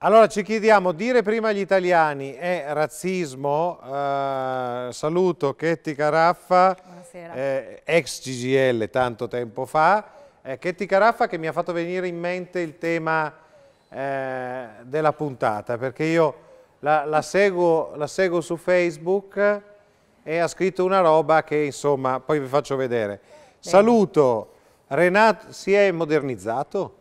Allora ci chiediamo, dire prima agli italiani è razzismo? Eh, saluto Chetti Caraffa, eh, ex CGL tanto tempo fa. Eh, Caraffa che mi ha fatto venire in mente il tema eh, della puntata, perché io la, la, seguo, la seguo su Facebook e ha scritto una roba che insomma poi vi faccio vedere. Saluto, Renato si è modernizzato?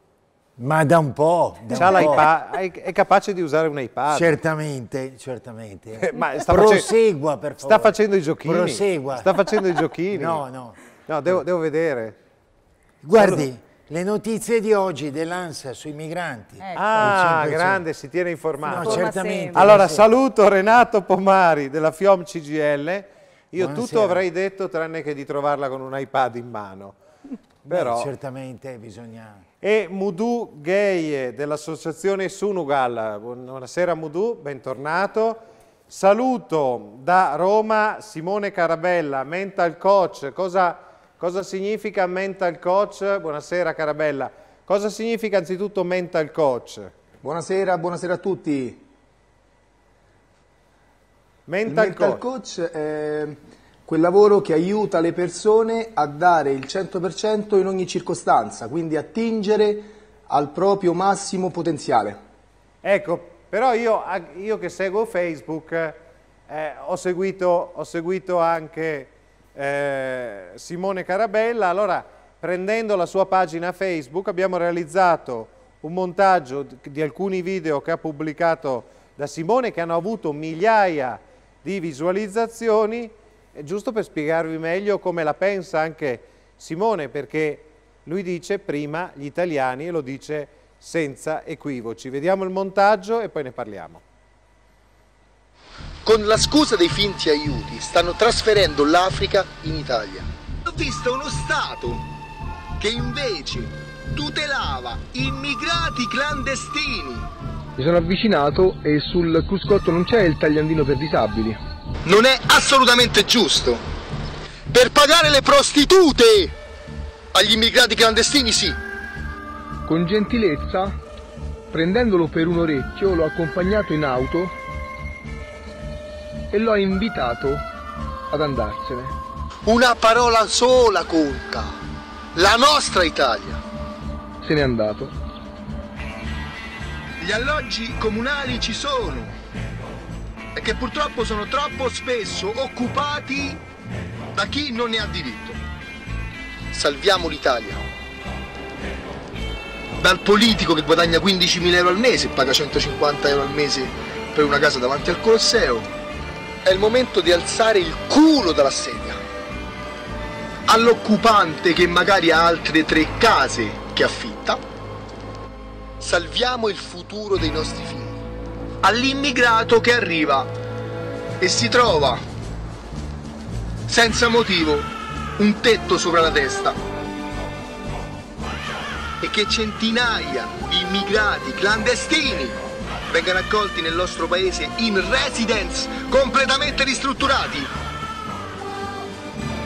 Ma da un po'. Da un po'. è capace di usare un iPad. Certamente, certamente. Ma sta Prosegua, per favore. Sta facendo i giochini. Prosegua. Sta facendo i giochini. No, no. No, devo, devo vedere. Guardi, Solo... le notizie di oggi dell'ANSA sui migranti. Ecco. Ah, grande, si tiene informato. No, certamente. Allora, saluto Renato Pomari della FIOM CGL. Io Buonasera. tutto avrei detto tranne che di trovarla con un iPad in mano. Però... Beh, certamente bisogna e Mudu Gheie dell'associazione Sunugal. Buonasera Mudu, bentornato. Saluto da Roma Simone Carabella, mental coach. Cosa, cosa significa mental coach? Buonasera Carabella. Cosa significa anzitutto mental coach? Buonasera, buonasera a tutti. Mental, mental coach, coach è quel lavoro che aiuta le persone a dare il 100% in ogni circostanza, quindi attingere al proprio massimo potenziale. Ecco, però io, io che seguo Facebook eh, ho, seguito, ho, seguito, anche eh, Simone Carabella, allora prendendo la sua pagina Facebook abbiamo realizzato un montaggio di alcuni video che ha pubblicato da Simone che hanno avuto migliaia di visualizzazioni è giusto per spiegarvi meglio come la pensa anche Simone, perché lui dice prima gli italiani e lo dice senza equivoci. Vediamo il montaggio e poi ne parliamo. Con la scusa dei finti aiuti stanno trasferendo l'Africa in Italia. Ho visto uno Stato che invece tutelava immigrati clandestini. Mi sono avvicinato e sul cruscotto non c'è il tagliandino per disabili, non è assolutamente giusto. Per pagare le prostitute agli immigrati clandestini sì. Con gentilezza, prendendolo per un orecchio, l'ho accompagnato in auto e l'ho invitato ad andarsene. Una parola sola conta, la nostra Italia. Se n'è andato. Gli alloggi comunali ci sono, e che purtroppo sono troppo spesso occupati da chi non ne ha diritto. Salviamo l'Italia. Dal politico che guadagna 15.000 euro al mese e paga 150 euro al mese per una casa davanti al Colosseo, è il momento di alzare il culo dalla sedia. All'occupante che magari ha altre tre case che affitta, salviamo il futuro dei nostri figli all'immigrato che arriva e si trova senza motivo un tetto sopra la testa e che centinaia di immigrati clandestini vengano accolti nel nostro paese in residence completamente ristrutturati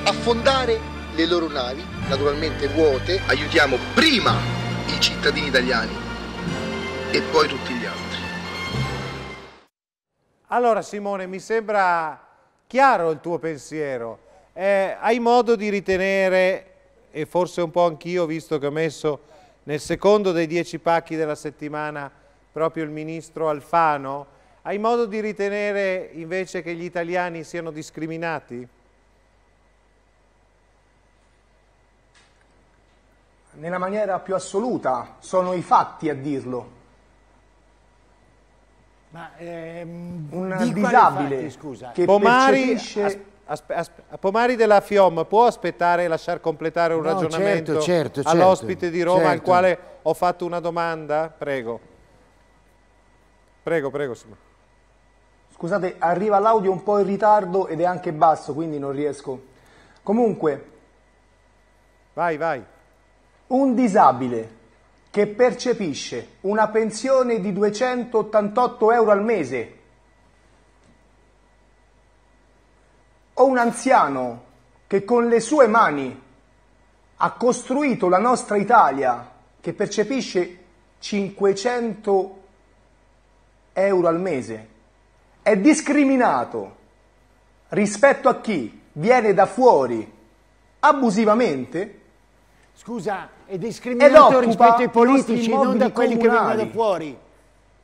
affondare le loro navi naturalmente vuote aiutiamo prima i cittadini italiani e poi tutti gli allora Simone, mi sembra chiaro il tuo pensiero. Eh, hai modo di ritenere, e forse un po' anch'io, visto che ho messo nel secondo dei dieci pacchi della settimana proprio il ministro Alfano, hai modo di ritenere invece che gli italiani siano discriminati? Nella maniera più assoluta sono i fatti a dirlo, ma ehm, un disabile fatti, che Pomari, percepisce... Pomari della Fiom può aspettare e lasciar completare un no, certo, ragionamento certo, certo, certo, all'ospite di Roma al certo. quale ho fatto una domanda? Prego. Prego, prego. Scusate, arriva l'audio un po' in ritardo ed è anche basso, quindi non riesco. Comunque... Vai, vai. Un disabile che percepisce una pensione di 288 euro al mese o un anziano che con le sue mani ha costruito la nostra Italia che percepisce 500 euro al mese è discriminato rispetto a chi viene da fuori abusivamente? Scusa, è discriminato rispetto ai politici, non da quelli comunali. che vengono da fuori.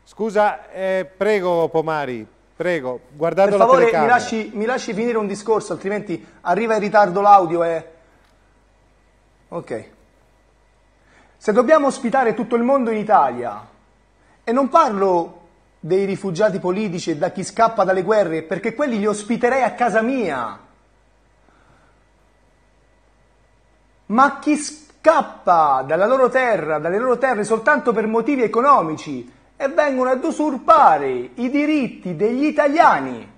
Scusa, eh, prego Pomari, prego, guardando per favore, la telecamera. Mi lasci, mi lasci finire un discorso, altrimenti arriva in ritardo l'audio e... Ok. Se dobbiamo ospitare tutto il mondo in Italia, e non parlo dei rifugiati politici e da chi scappa dalle guerre, perché quelli li ospiterei a casa mia. Ma chi scappa? scappa dalla loro terra, dalle loro terre soltanto per motivi economici e vengono ad usurpare i diritti degli italiani.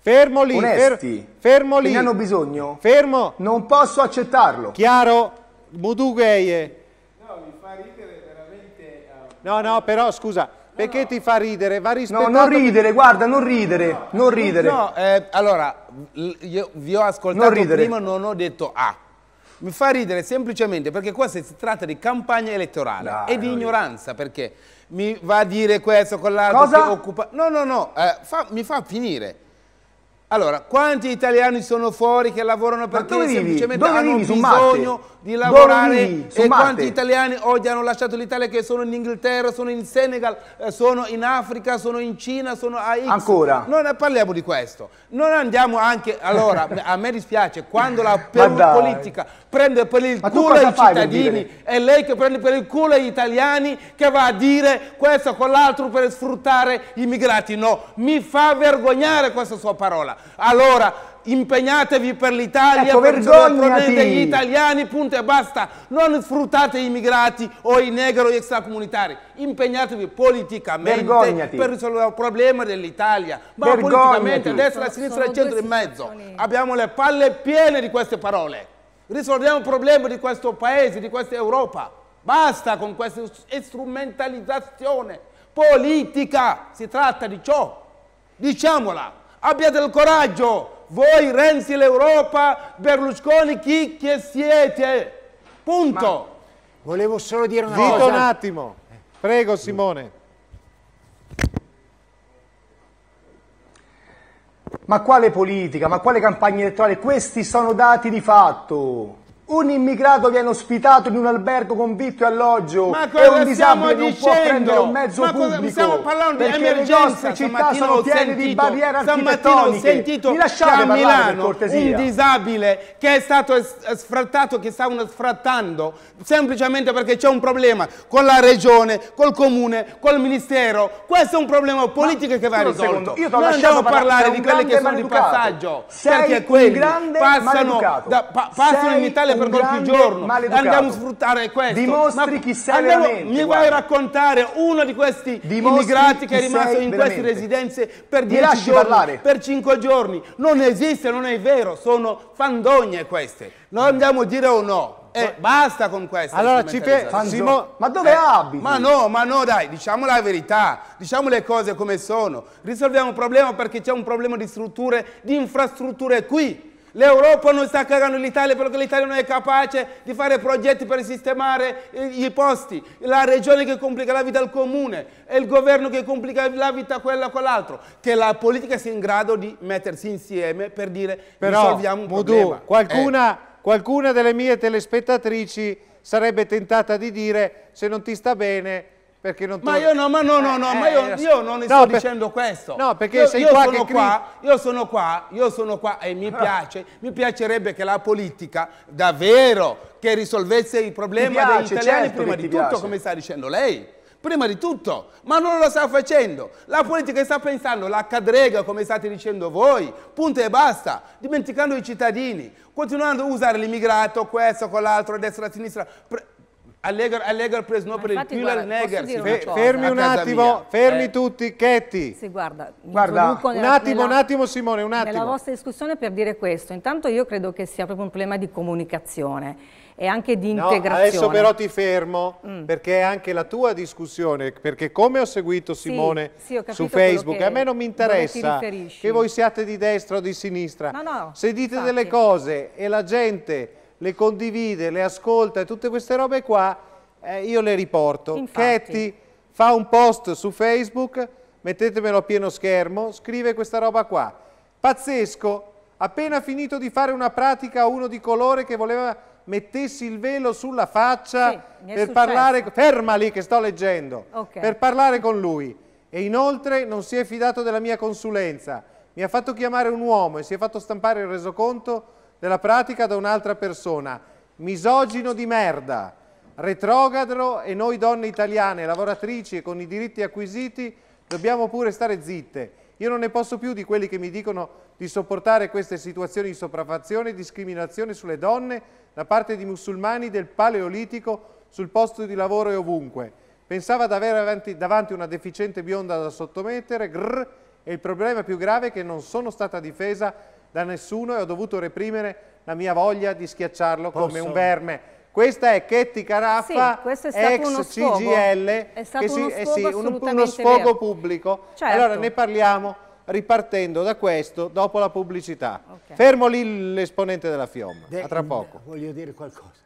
Fermo lì, fer- fermo lì. Ne hanno bisogno? Fermo. Non posso accettarlo. Chiaro? Budugheye. No, mi fa ridere veramente. Eh, no, no, però scusa, perché no. ti fa ridere? Va rispettato. No, non ridere, guarda, non ridere, no. non ridere. No, eh, allora, io vi ho ascoltato non prima, non ho detto A. Ah. Mi fa ridere semplicemente perché qua si tratta di campagna elettorale no, e di ignoranza perché mi va a dire questo con l'altro occupa... No, no, no, eh, fa, mi fa finire. Allora, quanti italiani sono fuori che lavorano perché semplicemente vivi? hanno vivi, bisogno di lavorare e quanti italiani oggi hanno lasciato l'Italia che sono in Inghilterra, sono in Senegal, eh, sono in Africa, sono in Cina, sono a X. Ancora? Non parliamo di questo. Non andiamo anche, allora, a me dispiace, quando la politica prende per il Ma culo i cittadini, è lei che prende per il culo gli italiani che va a dire questo o quell'altro per sfruttare i immigrati. No, mi fa vergognare questa sua parola. Allora, impegnatevi per l'Italia, ecco, per prendete gli italiani, punto e basta. Non sfruttate i migrati o i negri o gli extracomunitari. Impegnatevi politicamente vergognati. per risolvere il problema dell'Italia. Ma vergognati. politicamente, destra, sinistra, Sono centro e mezzo. Abbiamo le palle piene di queste parole. Risolviamo il problema di questo paese, di questa Europa. Basta con questa strumentalizzazione politica. Si tratta di ciò. Diciamola. Abbiate il coraggio voi Renzi l'Europa, Berlusconi chi che siete? Punto. Ma volevo solo dire una Vito cosa. Vito un attimo. Prego Simone. Ma quale politica? Ma quale campagna elettorale? Questi sono dati di fatto. Un immigrato viene ospitato in un albergo con vitto e alloggio ma e un disabile non dicendo? può prendere un mezzo ma cosa, pubblico stiamo parlando di emergenza le città sono piene sentito, di barriere stamattina ho sentito Mi lasciate a Milano un disabile che è stato sfrattato che stavano sfrattando semplicemente perché c'è un problema con la regione col comune, col ministero questo è un problema politico ma, che va risolto secondo, io non andiamo a parlare di quelle che sono di passaggio Sei perché quelli passano, da, pa, passano in Italia per qualche giorno. Andiamo a sfruttare questo. Dimostri Ma chi sei andiamo, veramente. Mi vai a raccontare uno di questi Dimostri immigrati che è rimasto in veramente. queste residenze per 10 giorni, parlare. per 5 giorni. Non esiste, non è vero, sono fandogne queste. Lo andiamo a dire o no? E eh, basta con questo. Allora ci Simo... Ma dove eh, abiti? Ma no, ma no, dai, diciamo la verità, diciamo le cose come sono. Risolviamo il problema perché c'è un problema di strutture, di infrastrutture qui. L'Europa non sta cagando l'Italia perché l'Italia non è capace di fare progetti per sistemare i posti, la regione che complica la vita al comune, è il governo che complica la vita a quella con l'altro, che la politica sia in grado di mettersi insieme per dire Però, risolviamo un Modù, problema. Qualcuna, eh. qualcuna delle mie telespettatrici sarebbe tentata di dire se non ti sta bene perché non Ma io no, ma no, no, no, eh, ma io, eh, io non ne no, sto per... dicendo questo. No, perché io, sei io qua sono che... qua, io sono qua, io sono qua e mi piace, mi piacerebbe che la politica davvero che risolvesse il problema piace, degli italiani certo prima di tutto, come sta dicendo lei prima di tutto, ma non lo sta facendo. La politica sta pensando la cadrega, come state dicendo voi, punto e basta, dimenticando i cittadini, continuando a usare l'immigrato, questo, con l'altro, destra, a sinistra. Allegro, allegro ha preso no per il Pilar Neger. fermi un attimo, fermi eh. tutti, Chetti. Sì, guarda, guarda. Nella, un attimo, nella, un attimo Simone, un attimo. Nella vostra discussione per dire questo, intanto io credo che sia proprio un problema di comunicazione e anche di integrazione. No, adesso però ti fermo mm. perché è anche la tua discussione, perché come ho seguito Simone sì, sì, ho su Facebook, a me non mi interessa che voi siate di destra o di sinistra. No, no, se dite infatti. delle cose e la gente le condivide, le ascolta e tutte queste robe qua, eh, io le riporto. Chetti fa un post su Facebook, mettetemelo a pieno schermo, scrive questa roba qua. Pazzesco, appena finito di fare una pratica a uno di colore che voleva mettessi il velo sulla faccia sì, per parlare, ferma lì che sto leggendo, okay. per parlare con lui. E inoltre non si è fidato della mia consulenza. Mi ha fatto chiamare un uomo e si è fatto stampare il resoconto della pratica da un'altra persona. Misogino di merda, retrogrado e noi donne italiane, lavoratrici e con i diritti acquisiti, dobbiamo pure stare zitte. Io non ne posso più di quelli che mi dicono di sopportare queste situazioni di sopraffazione e discriminazione sulle donne da parte di musulmani del Paleolitico sul posto di lavoro e ovunque. Pensava di avere avanti, davanti una deficiente bionda da sottomettere, grrr, e il problema più grave è che non sono stata difesa da nessuno e ho dovuto reprimere la mia voglia di schiacciarlo Posso? come un verme. Questa è Ketty Caraffa, sì, è ex CGL, è stato si, uno, sfogo eh sì, un, uno sfogo pubblico. Certo. Allora ne parliamo ripartendo da questo dopo la pubblicità. Okay. Fermo lì l'esponente della FIOM, a tra poco. Voglio dire qualcosa.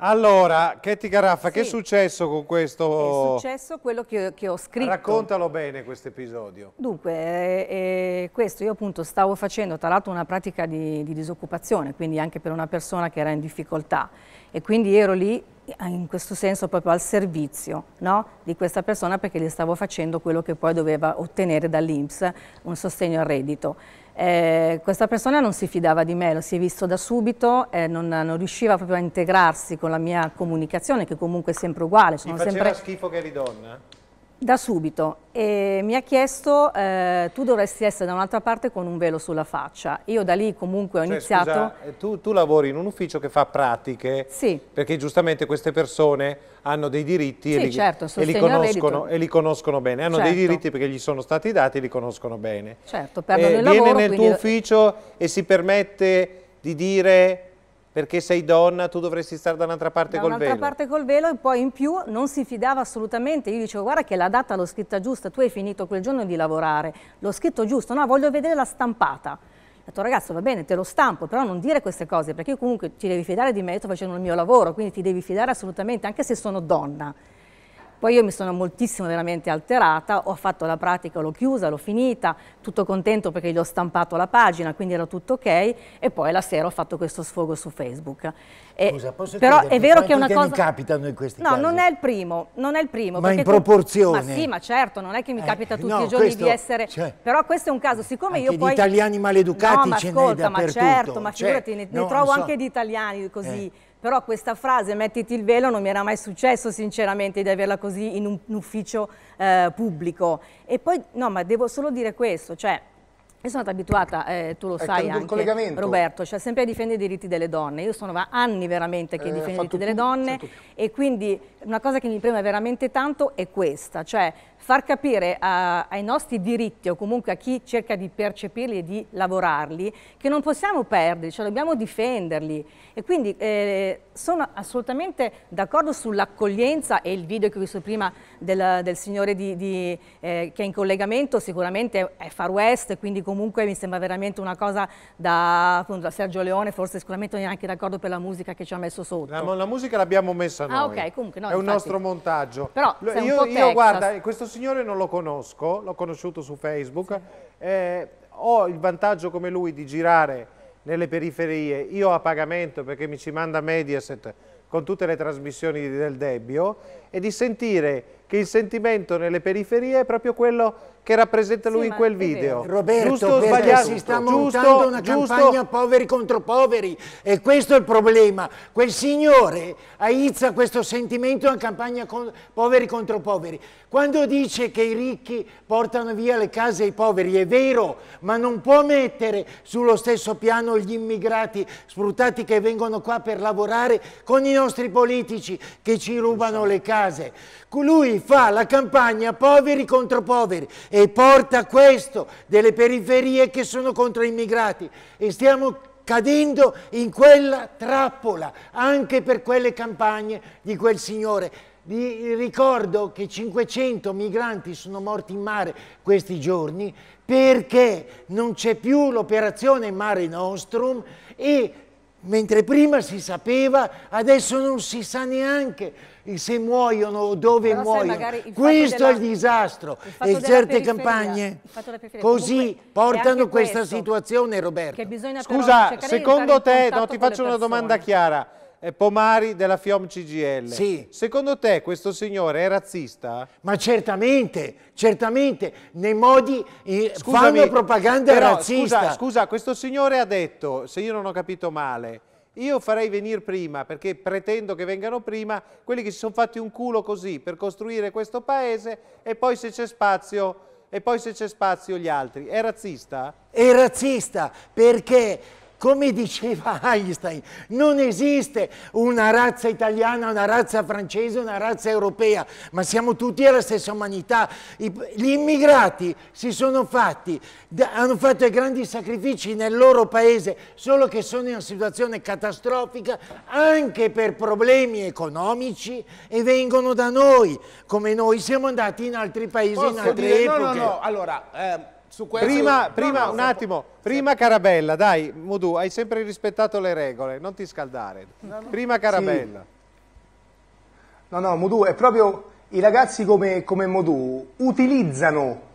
Allora, Ketty Garaffa, sì. che è successo con questo? È successo quello che ho, che ho scritto. Raccontalo bene questo episodio. Dunque, eh, eh, questo io appunto stavo facendo tra l'altro una pratica di, di, disoccupazione, quindi anche per una persona che era in difficoltà e quindi ero lì eh, in questo senso proprio al servizio no? di questa persona perché gli stavo facendo quello che poi doveva ottenere dall'Inps, un sostegno al reddito. Eh, questa persona non si fidava di me, lo si è visto da subito, eh, non, non, riusciva proprio a integrarsi con la mia comunicazione, che comunque è sempre uguale. Sono Mi faceva sempre... schifo che eri donna? Da subito. E mi ha chiesto, eh, tu dovresti essere da un'altra parte con un velo sulla faccia. Io da lì comunque ho cioè, iniziato... Scusa, eh, tu, tu, lavori in un ufficio che fa pratiche, sì. perché giustamente queste persone hanno dei diritti sì, e, li, certo, e, li e, li, conoscono, bene. Hanno certo. dei diritti perché gli sono stati dati e li conoscono bene. Certo, perdono eh, il lavoro. Viene nel quindi... tuo ufficio e si permette di dire perché sei donna, tu dovresti stare da un'altra parte da col un velo. Da un'altra parte col velo e poi in più non si fidava assolutamente. Io dicevo guarda che la data l'ho scritta giusta, tu hai finito quel giorno di lavorare, l'ho scritto giusto, no voglio vedere la stampata. Ho detto ragazzo va bene, te lo stampo, però non dire queste cose perché comunque ti devi fidare di me, io sto facendo il mio lavoro, quindi ti devi fidare assolutamente anche se sono donna. Poi io mi sono moltissimo veramente alterata, ho fatto la pratica, l'ho chiusa, l'ho finita, tutto contento perché gli ho stampato la pagina, quindi era tutto ok e poi la sera ho fatto questo sfogo su Facebook. Eh, Scusa, posso però chiederti, è vero che è una cosa... capitano in questi no, casi? No, non è il primo, non è il primo. Ma in proporzione? Ma sì, ma certo, non è che mi eh, capita eh, tutti no, i giorni questo, di essere... Cioè, però questo è un caso, siccome io poi... gli italiani maleducati no, ce n'è dappertutto. ma certo, ma cioè, figurati, cioè, ne, ne no, trovo so. anche di italiani così... Eh però questa frase mettiti il velo non mi era mai successo sinceramente di averla così in un, un ufficio eh, pubblico e poi no ma devo solo dire questo cioè io sono stata abituata, eh, tu lo è ecco, sai anche, Roberto, cioè sempre a difendere i diritti delle donne. Io sono anni veramente che eh, difendo i diritti delle donne e quindi una cosa che mi preme veramente tanto è questa, cioè far capire a, ai nostri diritti o comunque a chi cerca di percepirli e di lavorarli che non possiamo perderli, cioè dobbiamo difenderli e quindi eh, sono assolutamente d'accordo sull'accoglienza e il video che ho visto prima del, del signore di, di, eh, che è in collegamento sicuramente è Far West quindi comunque mi sembra veramente una cosa da, appunto, Sergio Leone forse sicuramente non è anche d'accordo per la musica che ci ha messo sotto. La, la musica l'abbiamo messa ah, noi, ah, okay, comunque, no, è infatti, un nostro montaggio. Però, io, io guarda questo signore non lo conosco, l'ho conosciuto su Facebook, sì. eh, ho il vantaggio come lui di girare nelle periferie, io a pagamento perché mi ci manda Mediaset con tutte le trasmissioni del Debbio e di sentire che il sentimento nelle periferie è proprio quello che rappresenta lui sì, in quel video. Roberto, giusto o sbagliato? si sta montando giusto, una giusto. campagna poveri contro poveri e questo è il problema. Quel signore aizza questo sentimento a campagna con, poveri contro poveri. Quando dice che i ricchi portano via le case ai poveri, è vero, ma non può mettere sullo stesso piano gli immigrati sfruttati che vengono qua per lavorare con i nostri politici che ci rubano le case case. Colui fa la campagna poveri contro poveri e porta questo delle periferie che sono contro i migrati E stiamo cadendo in quella trappola anche per quelle campagne di quel signore. Vi ricordo che 500 migranti sono morti in mare questi giorni perché non c'è più l'operazione Mare Nostrum e mentre prima si sapeva, adesso non si sa neanche se muoiono o dove Però muoiono. Questo della, è il disastro. Il e certe campagne così Comunque, portano questa questo, situazione, Roberto. Scusa, secondo te, no, ti faccio una domanda chiara. Pomari della FIOM CGL. Sì. Secondo te questo signore è razzista? Ma certamente, certamente, nei modi eh, Scusami, fanno propaganda però, razzista. Scusa, scusa, questo signore ha detto, se io non ho capito male, io farei venire prima, perché pretendo che vengano prima, quelli che si sono fatti un culo così per costruire questo paese e poi se c'è spazio, spazio gli altri. È razzista? È razzista perché come diceva Einstein, non esiste una razza italiana, una razza francese, una razza europea, ma siamo tutti alla stessa umanità. gli immigrati si sono fatti, hanno fatto grandi sacrifici nel loro paese, solo che sono in una situazione catastrofica anche per problemi economici e vengono da noi, come noi siamo andati in altri paesi, Posso in altre dire, epoche. No, no, no, allora... Eh prima, prima un attimo, prima Carabella, dai, Modu, hai sempre rispettato le regole, non ti scaldare. No, no. Prima Carabella. Sì. No, no, Modu, è proprio i ragazzi come, come Modu utilizzano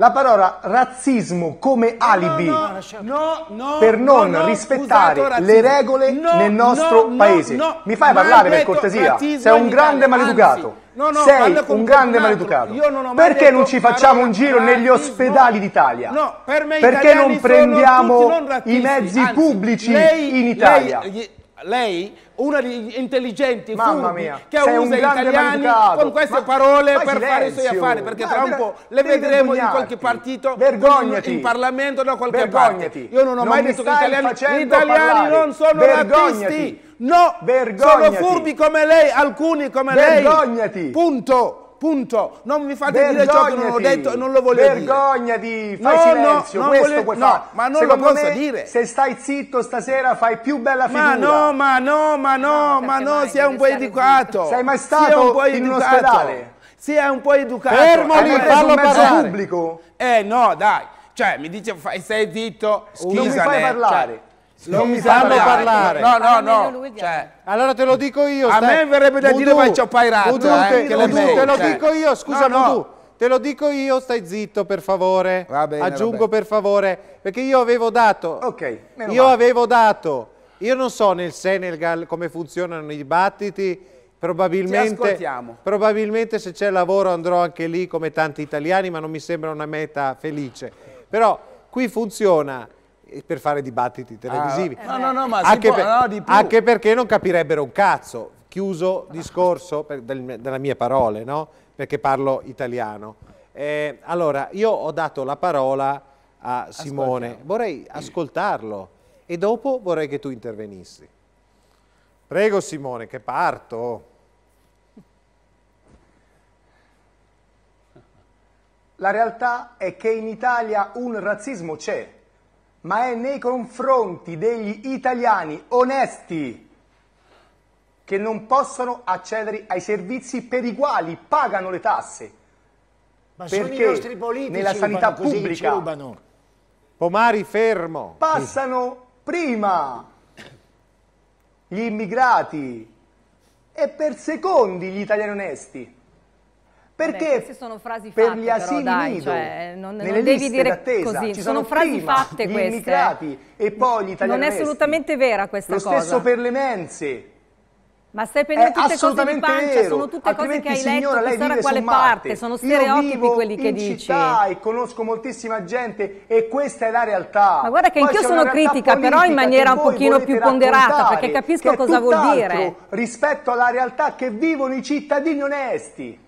la parola razzismo come alibi no, no, no, per non rispettare le regole nel nostro paese. Mi fai parlare per cortesia? Sei un grande maleducato. Anzi. No, no, sei un grande maleducato. Non perché non ci facciamo un giro negli ospedali d'Italia? No, per perché non prendiamo non i mezzi Anzi, pubblici lei, in Italia? Lei, lei, una di intelligenti furbi, che usa gli italiani con queste ma, parole per silenzio. fare i suoi affari, perché ma, tra un po' le vedremo in qualche partito, vergognati. in Parlamento da qualche vergognati. parte. Io non ho non mai detto che italiani, gli italiani non sono razzisti, no, vergognati. sono furbi come lei, alcuni come vergognati. lei, punto punto. Non mi fate Vergognati. dire ciò che non ho detto e non lo volevo Vergognati. dire. Vergognati, fai no, silenzio, no, questo vole... puoi no, fare. ma non Secondo lo posso me, dire. se stai zitto stasera fai più bella figura. Ma no, ma no, ma no, no ma no, sei un po' educato. Sei mai stato un in un ospedale? Sì, è un po' educato. Fermo lì, fallo parlare. pubblico? Eh no, dai. Cioè, mi dice, fai, sei zitto, scusami. Non mi fai parlare. Cioè, non mi fanno parlare. No, no, no. Cioè, allora te lo dico io. A me verrebbe da dire vai ci ho pairato. eh, te, voodoo, te lo cioè. dico io, scusa no, no. Te lo dico io, stai zitto per favore. Va bene, Aggiungo va bene. per favore, perché io avevo dato. Ok. Io va. avevo dato. Io non so nel Senegal come funzionano i dibattiti. Probabilmente, probabilmente se c'è lavoro andrò anche lì come tanti italiani, ma non mi sembra una meta felice. Però qui funziona per fare dibattiti ah, televisivi. Ah, no, no, no, ma anche, per, no, anche perché non capirebbero un cazzo. Chiuso discorso per, del, delle mie parole, no? Perché parlo italiano. Eh, allora, io ho dato la parola a Simone. Ascoltiamo. Vorrei ascoltarlo e dopo vorrei che tu intervenissi. Prego Simone, che parto. La realtà è che in Italia un razzismo c'è ma è nei confronti degli italiani onesti che non possono accedere ai servizi per i quali pagano le tasse. Ma perché nella sanità pubblica Pomari fermo. Passano prima gli immigrati e per secondi gli italiani onesti. Perché Beh, sono frasi fatte, per gli asili però, dai, nido, cioè, non, non devi dire così, ci sono, sono frasi fatte gli queste. immigrati e poi gli italiani. Non è assolutamente vera questa Lo cosa. Lo stesso per le mense. Ma stai prendendo tutte cose di pancia, vero. sono tutte Altrimenti, cose che hai signora, letto, chissà da quale parte, sono stereotipi quelli che dici. Io vivo in città e conosco moltissima gente e questa è la realtà. Ma guarda che anch'io sono critica, però in maniera un pochino più ponderata, perché capisco cosa vuol dire. rispetto alla realtà che vivono i cittadini onesti.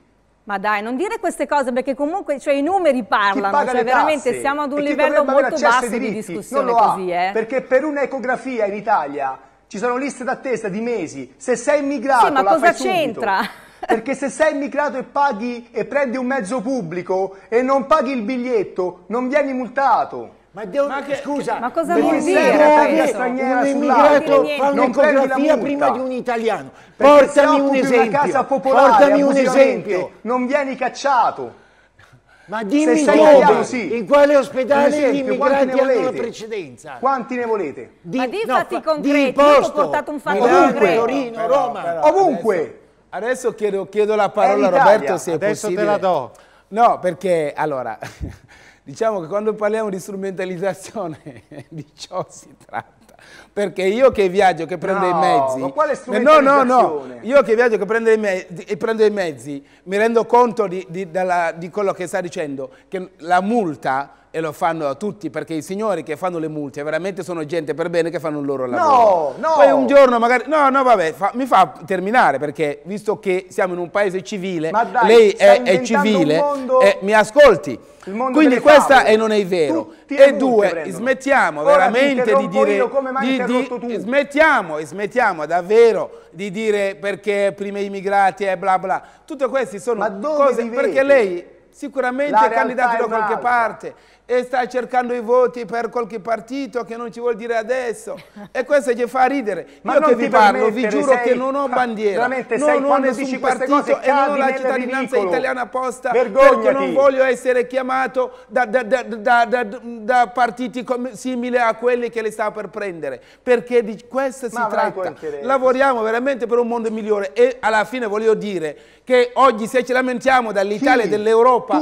Ma dai, non dire queste cose perché comunque cioè, i numeri parlano, cioè veramente siamo ad un livello molto basso di diritti, discussione così, ha, eh. Perché per un'ecografia in Italia ci sono liste d'attesa di mesi, se sei immigrato sì, ma cosa c'entra? Perché se sei immigrato e paghi e prendi un mezzo pubblico e non paghi il biglietto, non vieni multato. Ma, devo, ma che, scusa, ma cosa vuol dire? Un immigrato fa un'ecografia prima di un italiano. Portami un esempio. Popolare, portami un esempio. Non vieni cacciato. Ma dimmi dove, sì. in quale ospedale esempio, gli immigrati hanno la precedenza? Quanti ne volete? Di, ma di no, fatti concreti, di ho portato un fatto Milano, concreto. Torino, però, Roma. Però, ovunque. Adesso, adesso chiedo, chiedo, la parola a Roberto se è adesso possibile. Adesso te la do. No, perché, allora... Diciamo che quando parliamo di strumentalizzazione di ciò si tratta. Perché io che viaggio, che prendo no, i mezzi... Ma quale strumentalizzazione? No, no, no. Io che viaggio, che prendo i mezzi, e prendo i mezzi mi rendo conto di, di, dalla, di quello che sta dicendo, che la multa e lo fanno a tutti perché i signori che fanno le multe veramente sono gente per bene che fanno il loro lavoro. No, no. Poi un giorno magari no, no, vabbè, fa, mi fa terminare perché visto che siamo in un paese civile, dai, lei è, è, civile, mondo... eh, mi ascolti. Quindi questa favole. non è vero. Tutti e due, prendono. smettiamo Ora veramente di dire Io come di, di, smettiamo, smettiamo davvero di dire perché prima immigrati e bla bla. Tutte queste sono cose perché lei sicuramente è candidato da qualche parte e sta cercando i voti per qualche partito che non ci vuol dire adesso e questo ci fa ridere ma io che vi parlo vi giuro sei, che non ho bandiera non ho nessun partito e non ho la cittadinanza ridicolo. italiana apposta perché non voglio essere chiamato da, da, da, da partiti simili a quelli che le sta per prendere perché di questo ma si tratta lavoriamo veramente per un mondo migliore e alla fine voglio dire che oggi se ci lamentiamo dall'Italia e dell'Europa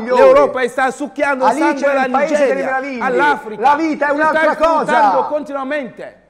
l'Europa sta succhiando puntando Alice sangue alla Nigeria, all'Africa. La vita è un'altra cosa. continuamente.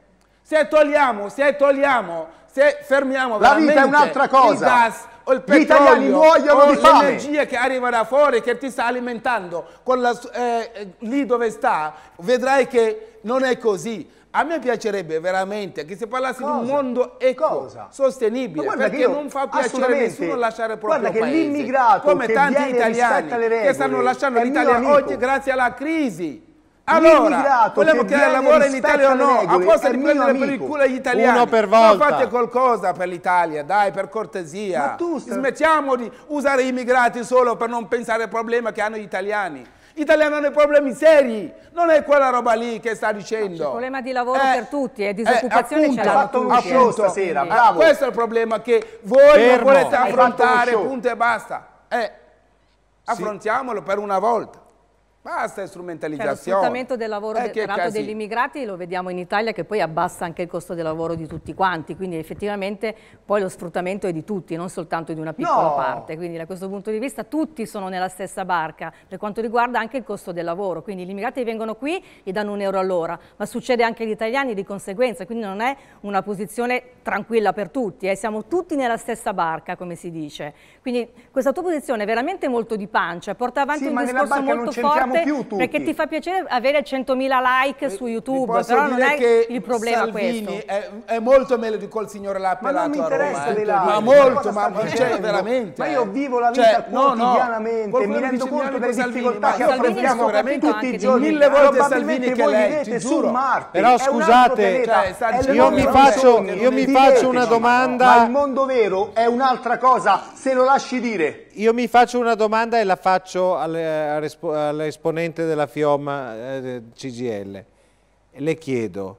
Se togliamo, se togliamo, se fermiamo la vita è un'altra cosa. Gas, petrolio, gli italiani muoiono di fame. l'energia che arriva da fuori, che ti sta alimentando, la, eh, lì dove sta, vedrai che non è così. A me piacerebbe veramente che si parlasse Cosa? di un mondo eco, sostenibile, perché non fa piacere a nessuno lasciare il proprio guarda paese. l'immigrato come tanti italiani regole, che stanno lasciando l'Italia oggi grazie alla crisi. Allora, vogliamo creare lavoro in Italia o no? Regole, a posto di prendere per il culo gli italiani. Uno per volta. Ma fate qualcosa per l'Italia, dai, per cortesia. Ma tu stai... Smettiamo di usare i migrati solo per non pensare al problema che hanno gli italiani. Gli italiani hanno problemi seri, non è quella roba lì che sta dicendo. C'è un problema di lavoro eh, per tutti e disoccupazione eh, appunto, ce l'hanno tutti. Un stasera, quindi. bravo. questo è il problema che voi Fermo, non volete affrontare, punto e basta. Eh, affrontiamolo sì. per una volta. Basta strumentalizzazione. Cioè, lo sfruttamento del lavoro eh, de degli immigrati lo vediamo in Italia che poi abbassa anche il costo del lavoro di tutti quanti, quindi effettivamente poi lo sfruttamento è di tutti, non soltanto di una piccola no. parte, quindi da questo punto di vista tutti sono nella stessa barca per quanto riguarda anche il costo del lavoro, quindi gli immigrati vengono qui e danno un euro all'ora, ma succede anche agli italiani di conseguenza, quindi non è una posizione tranquilla per tutti, eh? siamo tutti nella stessa barca come si dice, quindi questa tua posizione è veramente molto di pancia, porta avanti sì, un discorso molto forte parte perché ti fa piacere avere 100.000 like su eh, YouTube, però non è che il problema Salvini questo. È, è molto melodico il signor Lappi ma non mi interessa Roma, eh. Roma, ma molto, ma, ma cioè, veramente. Ma io eh. vivo la cioè, vita cioè, quotidianamente, no, no. mi rendo conto delle difficoltà che affrontiamo tutti i giorni. Mille volte Salvini che lei, giuro. Però scusate, cioè, io mi faccio una domanda. Ma il mondo vero è un'altra cosa, se lo lasci dire io mi faccio una domanda e la faccio all'esponente della FIOM eh, CGL. Le chiedo,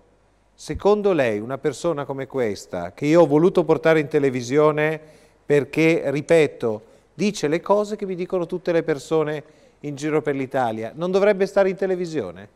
secondo lei una persona come questa, che io ho voluto portare in televisione perché, ripeto, dice le cose che mi dicono tutte le persone in giro per l'Italia, non dovrebbe stare in televisione?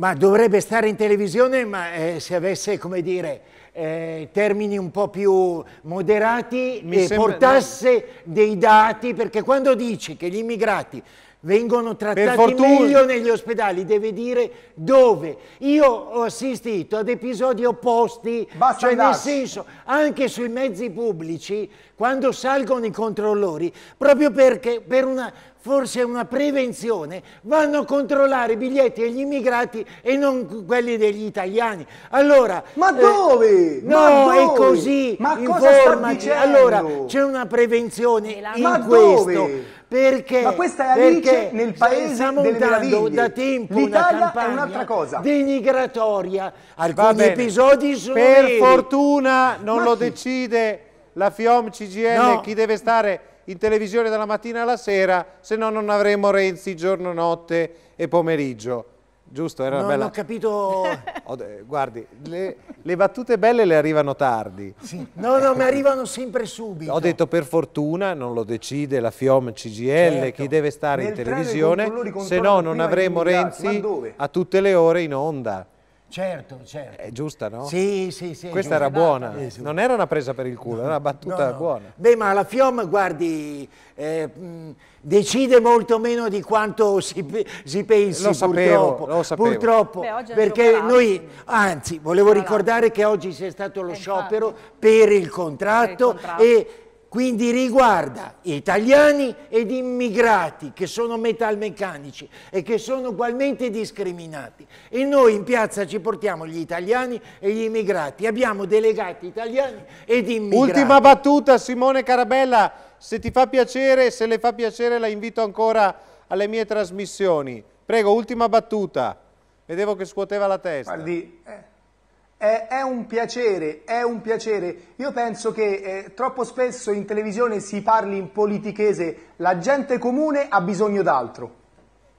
Ma dovrebbe stare in televisione, ma eh, se avesse, come dire, eh, termini un po' più moderati Mi e sembra... portasse dei dati, perché quando dice che gli immigrati vengono trattati meglio negli ospedali, deve dire dove. Io ho assistito ad episodi opposti, Basta cioè andarsi. nel senso, anche sui mezzi pubblici, quando salgono i controllori, proprio perché per una forse una prevenzione, vanno a controllare i biglietti degli immigrati e non quelli degli italiani. Allora, ma eh, dove? Eh, no, ma dove? è così. Ma informati. cosa sta dicendo? Allora, c'è una prevenzione in dove? questo. Perché? Ma questa è Alice nel paese delle meraviglie. da tempo L'Italia una è un'altra cosa. denigratoria. Alcuni episodi sono Per veri. fortuna non Ma lo chi? decide la FIOM CGL no. chi deve stare in televisione dalla mattina alla sera, se no non avremo Renzi giorno, notte e pomeriggio. Giusto, era non bella. Non ho capito. Guardi, le, le, battute belle le arrivano tardi. Sì. No, no, mi arrivano sempre subito. Ho detto per fortuna, non lo decide la FIOM CGL, certo. chi deve stare Nel in televisione, se no non avremo Renzi a tutte le ore in onda. Certo, certo. È giusta, no? Sì, sì, sì. Questa era buona, eh, sì. non era una presa per il culo, no, era una battuta no, no. buona. Beh, ma la FIOM, guardi, eh, decide molto meno di quanto si, si pensi, lo sapevo, purtroppo. Lo sapevo. Purtroppo, Beh, perché noi, anzi, volevo ricordare che oggi c'è stato lo eh, sciopero per il contratto, per il contratto. e quindi riguarda italiani ed immigrati che sono metalmeccanici e che sono ugualmente discriminati. E noi in piazza ci portiamo gli italiani e gli immigrati, abbiamo delegati italiani ed immigrati. Ultima battuta Simone Carabella, se ti fa piacere, se le fa piacere la invito ancora alle mie trasmissioni. Prego, ultima battuta. Vedevo che scuoteva la testa. Guardi, eh. È, un piacere, è un piacere. Io penso che eh, troppo spesso in televisione si parli in politichese, la gente comune ha bisogno d'altro.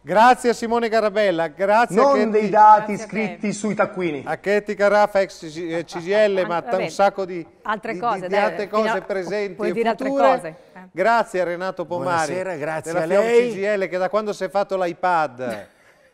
Grazie a Simone Carabella, grazie non a Chetti, dei dati scritti sui taccuini. A Chetti Caraffa, ex CGL, eh, ah, ah, ah, ma un sacco di, altre cose, di, di altre cose presenti e future. cose. Eh. Grazie a Renato Pomari. Buonasera, grazie a lei. CGL che da quando si è fatto l'iPad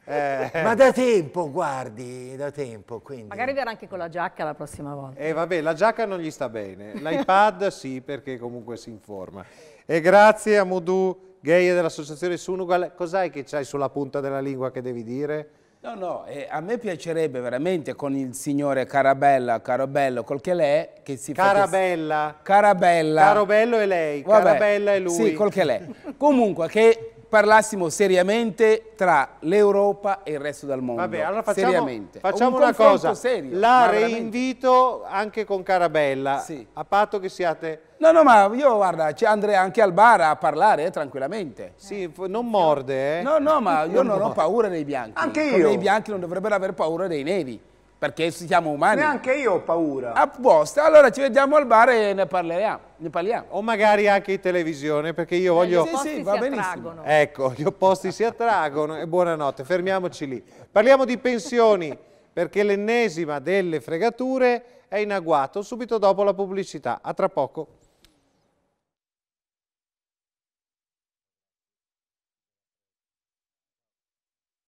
Eh, ma da tempo, guardi, da tempo. Quindi. Magari verrà anche con la giacca la prossima volta. Eh vabbè, la giacca non gli sta bene, l'iPad sì, perché comunque si informa. E grazie a Modu Gay dell'associazione Sunugal, cos'hai che c'hai sulla punta della lingua che devi dire? No, no, eh, a me piacerebbe veramente con il signore Carabella, Carabello, col che l'è, che si Carabella. Facesse... Carabella. Carabella. Carobello è lei, Vabbè, Carabella è lui. Sì, col che l'è. Comunque, che parlassimo seriamente tra l'Europa e il resto del mondo. Vabbè, allora facciamo, facciamo un una cosa, serio, la reinvito veramente. anche con Carabella, sì. a patto che siate... No, no, ma io guarda, andrei anche al bar a parlare eh, tranquillamente. Sì, non morde, eh. No, no, ma io non, non ho paura dei bianchi. Anche io. Come I bianchi non dovrebbero aver paura dei neri perché siamo umani. Neanche io ho paura. Apposta, allora ci vediamo al bar e ne parleremo. Ne parliamo. O magari anche in televisione, perché io eh, voglio... Gli opposti sì, sì, va si benissimo. attraggono. Ecco, gli opposti si attraggono e buonanotte, fermiamoci lì. Parliamo di pensioni, perché l'ennesima delle fregature è in agguato subito dopo la pubblicità. A tra poco.